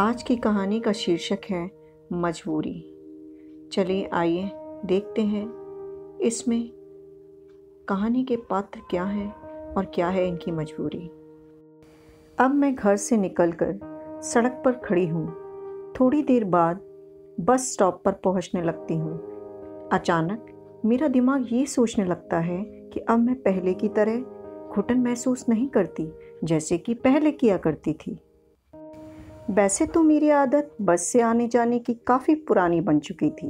आज की कहानी का शीर्षक है मजबूरी चलिए आइए देखते हैं इसमें कहानी के पात्र क्या हैं और क्या है इनकी मजबूरी अब मैं घर से निकलकर सड़क पर खड़ी हूँ थोड़ी देर बाद बस स्टॉप पर पहुँचने लगती हूँ अचानक मेरा दिमाग ये सोचने लगता है कि अब मैं पहले की तरह घुटन महसूस नहीं करती जैसे कि पहले किया करती थी वैसे तो मेरी आदत बस से आने जाने की काफ़ी पुरानी बन चुकी थी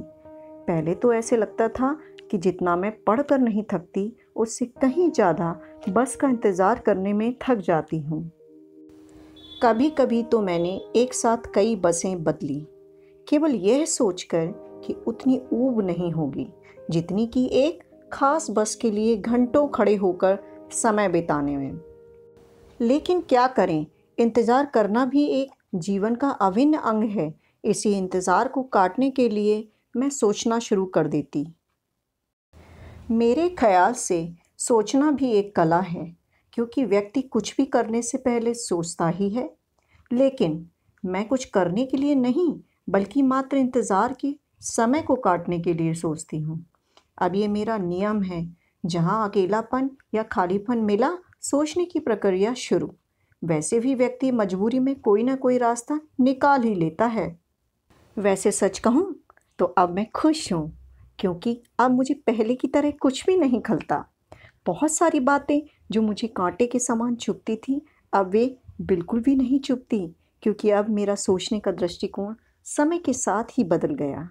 पहले तो ऐसे लगता था कि जितना मैं पढ़ कर नहीं थकती उससे कहीं ज़्यादा बस का इंतज़ार करने में थक जाती हूँ कभी कभी तो मैंने एक साथ कई बसें बदली केवल यह सोचकर कि उतनी ऊब नहीं होगी जितनी कि एक खास बस के लिए घंटों खड़े होकर समय बिताने में लेकिन क्या करें इंतज़ार करना भी एक जीवन का अभिन्न अंग है इसी इंतज़ार को काटने के लिए मैं सोचना शुरू कर देती मेरे ख्याल से सोचना भी एक कला है क्योंकि व्यक्ति कुछ भी करने से पहले सोचता ही है लेकिन मैं कुछ करने के लिए नहीं बल्कि मात्र इंतज़ार के समय को काटने के लिए सोचती हूँ अब ये मेरा नियम है जहाँ अकेलापन या खालीपन मिला सोचने की प्रक्रिया शुरू वैसे भी व्यक्ति मजबूरी में कोई ना कोई रास्ता निकाल ही लेता है वैसे सच कहूँ तो अब मैं खुश हूँ क्योंकि अब मुझे पहले की तरह कुछ भी नहीं खलता बहुत सारी बातें जो मुझे कांटे के समान चुभती थी अब वे बिल्कुल भी नहीं चुभती क्योंकि अब मेरा सोचने का दृष्टिकोण समय के साथ ही बदल गया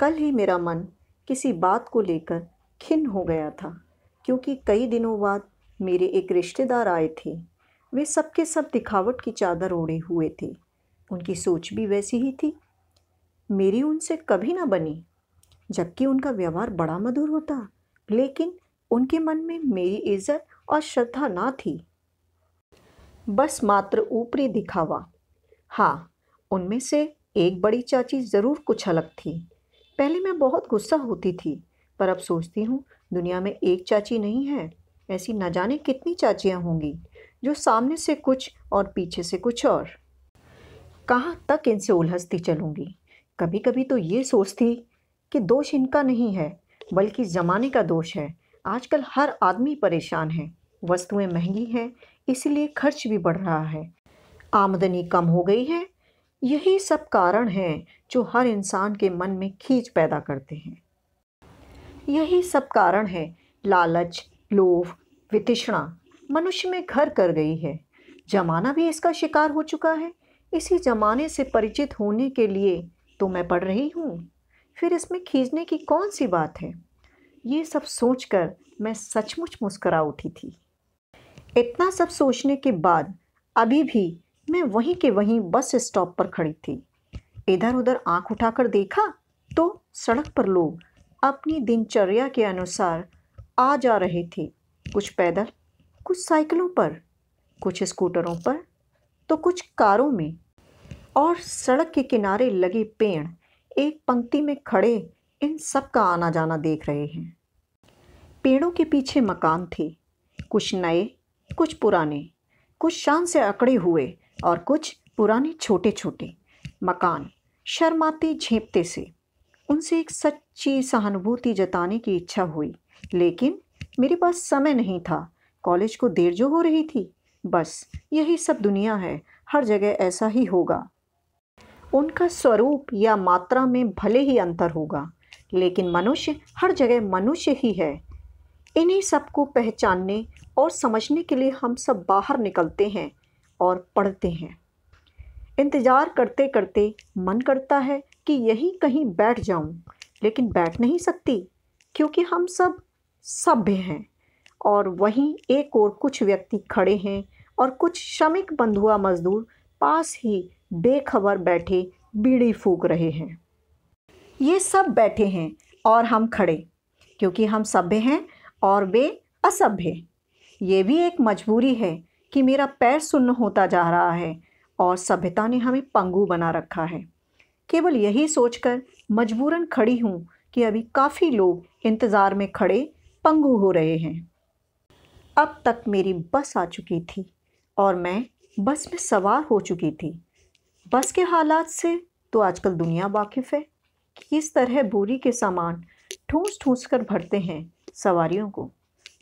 कल ही मेरा मन किसी बात को लेकर खिन हो गया था क्योंकि कई दिनों बाद मेरे एक रिश्तेदार आए थे वे सबके सब दिखावट की चादर ओढ़े हुए थे उनकी सोच भी वैसी ही थी मेरी उनसे कभी ना बनी जबकि उनका व्यवहार बड़ा मधुर होता लेकिन उनके मन में मेरी इज्जत और श्रद्धा ना थी बस मात्र ऊपरी दिखावा हाँ उनमें से एक बड़ी चाची ज़रूर कुछ अलग थी पहले मैं बहुत गुस्सा होती थी पर अब सोचती हूँ दुनिया में एक चाची नहीं है ऐसी न जाने कितनी चाचियाँ होंगी जो सामने से कुछ और पीछे से कुछ और कहाँ तक इनसे उलझती चलूँगी कभी कभी तो ये सोचती कि दोष इनका नहीं है बल्कि ज़माने का दोष है आजकल हर आदमी परेशान है वस्तुएं महंगी हैं इसलिए खर्च भी बढ़ रहा है आमदनी कम हो गई है यही सब कारण हैं जो हर इंसान के मन में खींच पैदा करते हैं यही सब कारण है लालच लोभ वितृष्णा मनुष्य में घर कर गई है जमाना भी इसका शिकार हो चुका है इसी जमाने से परिचित होने के लिए तो मैं पढ़ रही हूँ फिर इसमें खींचने की कौन सी बात है ये सब सोचकर मैं सचमुच मुस्करा उठी थी इतना सब सोचने के बाद अभी भी मैं वहीं के वहीं बस स्टॉप पर खड़ी थी इधर उधर आंख उठाकर देखा तो सड़क पर लोग अपनी दिनचर्या के अनुसार आ जा रहे थे कुछ पैदल कुछ साइकिलों पर कुछ स्कूटरों पर तो कुछ कारों में और सड़क के किनारे लगे पेड़ एक पंक्ति में खड़े इन सब का आना जाना देख रहे हैं पेड़ों के पीछे मकान थे कुछ नए कुछ पुराने कुछ शान से अकड़े हुए और कुछ पुराने छोटे छोटे मकान शर्माते झेपते से उनसे एक सच्ची सहानुभूति जताने की इच्छा हुई लेकिन मेरे पास समय नहीं था कॉलेज को देर जो हो रही थी बस यही सब दुनिया है हर जगह ऐसा ही होगा उनका स्वरूप या मात्रा में भले ही अंतर होगा लेकिन मनुष्य हर जगह मनुष्य ही है इन्हीं सबको पहचानने और समझने के लिए हम सब बाहर निकलते हैं और पढ़ते हैं इंतज़ार करते करते मन करता है कि यहीं कहीं बैठ जाऊं, लेकिन बैठ नहीं सकती क्योंकि हम सब सभ्य हैं और वहीं एक और कुछ व्यक्ति खड़े हैं और कुछ श्रमिक बंधुआ मजदूर पास ही बेखबर बैठे बीड़ी फूक रहे हैं ये सब बैठे हैं और हम खड़े क्योंकि हम सभ्य हैं और वे असभ्य ये भी एक मजबूरी है कि मेरा पैर सुन्न होता जा रहा है और सभ्यता ने हमें पंगु बना रखा है केवल यही सोचकर मजबूरन खड़ी हूँ कि अभी काफ़ी लोग इंतज़ार में खड़े पंगु हो रहे हैं अब तक मेरी बस आ चुकी थी और मैं बस में सवार हो चुकी थी बस के हालात से तो आजकल दुनिया वाकिफ़ है कि किस तरह बोरी के सामान ठूस ठूस कर भरते हैं सवारियों को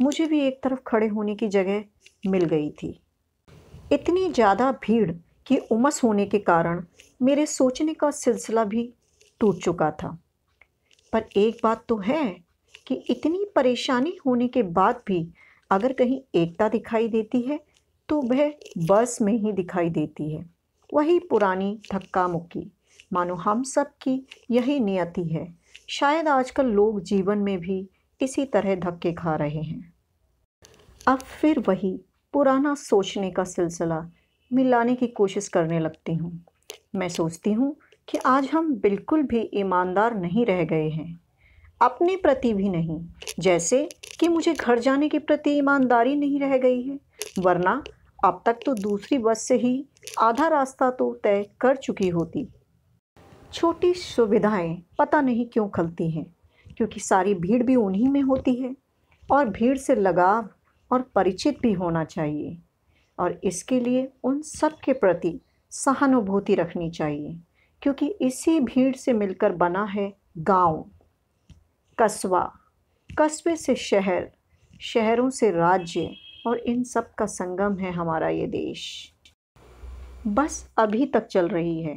मुझे भी एक तरफ खड़े होने की जगह मिल गई थी इतनी ज़्यादा भीड़ की उमस होने के कारण मेरे सोचने का सिलसिला भी टूट चुका था पर एक बात तो है कि इतनी परेशानी होने के बाद भी अगर कहीं एकता दिखाई देती है तो वह बस में ही दिखाई देती है वही पुरानी धक्का मुक्की मानो हम सब की यही नियति है शायद आजकल लोग जीवन में भी इसी तरह धक्के खा रहे हैं अब फिर वही पुराना सोचने का सिलसिला मिलाने की कोशिश करने लगती हूँ मैं सोचती हूँ कि आज हम बिल्कुल भी ईमानदार नहीं रह गए हैं अपने प्रति भी नहीं जैसे कि मुझे घर जाने के प्रति ईमानदारी नहीं रह गई है वरना अब तक तो दूसरी बस से ही आधा रास्ता तो तय कर चुकी होती छोटी सुविधाएं पता नहीं क्यों खलती हैं क्योंकि सारी भीड़ भी उन्हीं में होती है और भीड़ से लगाव और परिचित भी होना चाहिए और इसके लिए उन सब के प्रति सहानुभूति रखनी चाहिए क्योंकि इसी भीड़ से मिलकर बना है गांव कस्बा कस्बे से शहर शहरों से राज्य और इन सब का संगम है हमारा ये देश बस अभी तक चल रही है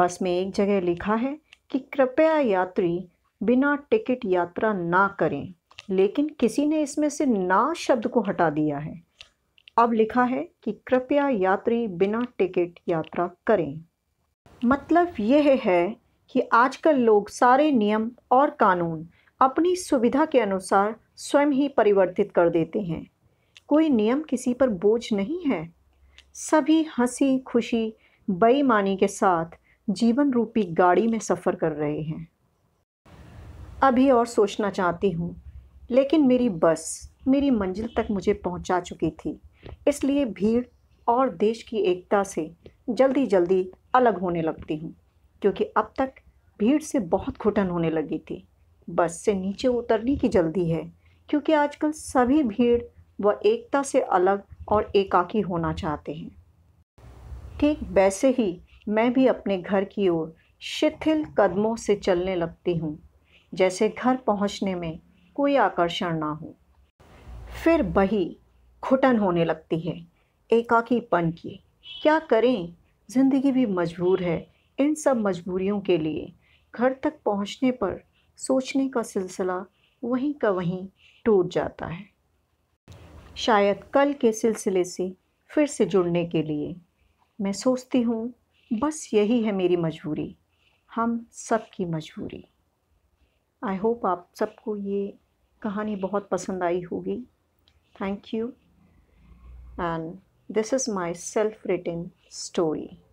बस में एक जगह लिखा है कि कृपया यात्री बिना टिकट यात्रा ना करें लेकिन किसी ने इसमें से ना शब्द को हटा दिया है अब लिखा है कि कृपया यात्री बिना टिकट यात्रा करें मतलब यह है कि आजकल लोग सारे नियम और कानून अपनी सुविधा के अनुसार स्वयं ही परिवर्तित कर देते हैं कोई नियम किसी पर बोझ नहीं है सभी हंसी खुशी बेईमानी के साथ जीवन रूपी गाड़ी में सफ़र कर रहे हैं अभी और सोचना चाहती हूँ लेकिन मेरी बस मेरी मंजिल तक मुझे पहुँचा चुकी थी इसलिए भीड़ और देश की एकता से जल्दी जल्दी अलग होने लगती हूँ क्योंकि अब तक भीड़ से बहुत घुटन होने लगी थी बस से नीचे उतरने की जल्दी है क्योंकि आजकल सभी भीड़ व एकता से अलग और एकाकी होना चाहते हैं ठीक वैसे ही मैं भी अपने घर की ओर शिथिल कदमों से चलने लगती हूँ जैसे घर पहुँचने में कोई आकर्षण ना हो फिर वही घुटन होने लगती है एकाकीपन की क्या करें ज़िंदगी भी मजबूर है इन सब मजबूरियों के लिए घर तक पहुंचने पर सोचने का सिलसिला वहीं का वहीं टूट जाता है शायद कल के सिलसिले से फिर से जुड़ने के लिए मैं सोचती हूँ बस यही है मेरी मजबूरी हम सब की मजबूरी आई होप आप सबको ये कहानी बहुत पसंद आई होगी thank you and this is my self written story